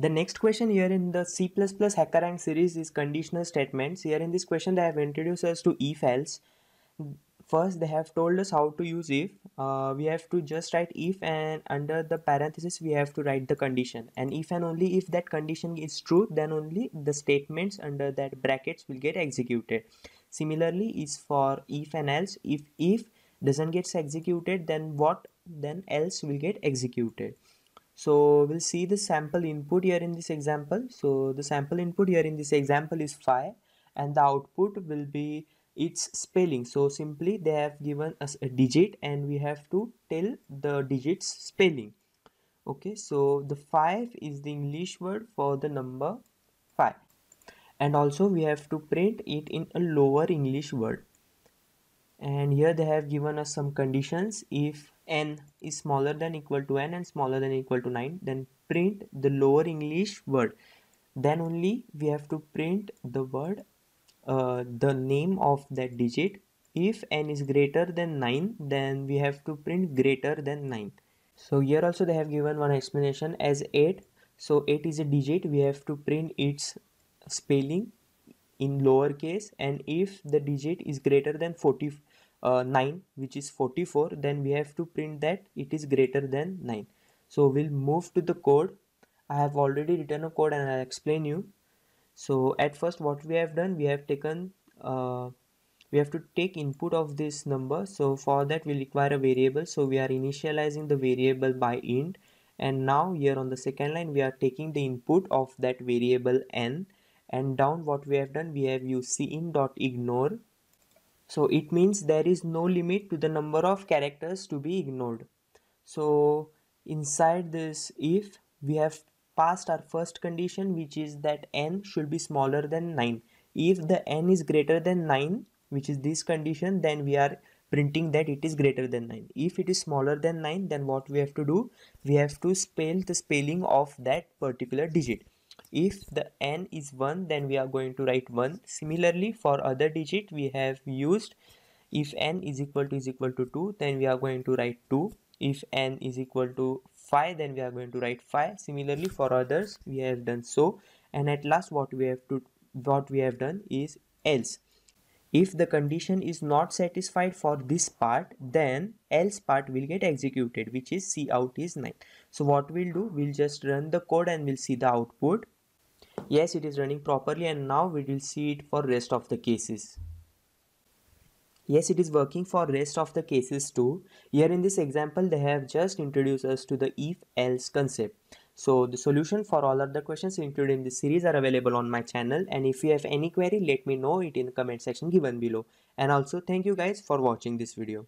The next question here in the C++ HackerRank series is conditional statements. Here in this question they have introduced us to if else. First they have told us how to use if. Uh, we have to just write if and under the parenthesis we have to write the condition. And if and only if that condition is true then only the statements under that brackets will get executed. Similarly is for if and else. If if doesn't get executed then what then else will get executed so we'll see the sample input here in this example so the sample input here in this example is 5 and the output will be its spelling so simply they have given us a digit and we have to tell the digits spelling okay so the 5 is the english word for the number 5 and also we have to print it in a lower english word and here they have given us some conditions if n is smaller than equal to n and smaller than equal to 9 then print the lower english word then only we have to print the word uh, the name of that digit if n is greater than 9 then we have to print greater than 9 so here also they have given one explanation as 8 so 8 is a digit we have to print its spelling in lower case, and if the digit is greater than 49, uh, which is 44 then we have to print that it is greater than 9 so we'll move to the code i have already written a code and i'll explain you so at first what we have done we have taken uh, we have to take input of this number so for that we require a variable so we are initializing the variable by int and now here on the second line we are taking the input of that variable n and down what we have done we have used cin dot ignore so it means there is no limit to the number of characters to be ignored so inside this if we have passed our first condition which is that n should be smaller than 9 if the n is greater than 9 which is this condition then we are printing that it is greater than 9 if it is smaller than 9 then what we have to do we have to spell the spelling of that particular digit if the n is 1 then we are going to write 1 similarly for other digit we have used if n is equal to is equal to 2 then we are going to write 2 if n is equal to 5 then we are going to write 5 similarly for others we have done so and at last what we have to what we have done is else if the condition is not satisfied for this part then else part will get executed which is cout is 9 so what we'll do we'll just run the code and we'll see the output yes it is running properly and now we will see it for rest of the cases yes it is working for rest of the cases too here in this example they have just introduced us to the if else concept so the solution for all other questions included in this series are available on my channel and if you have any query let me know it in the comment section given below and also thank you guys for watching this video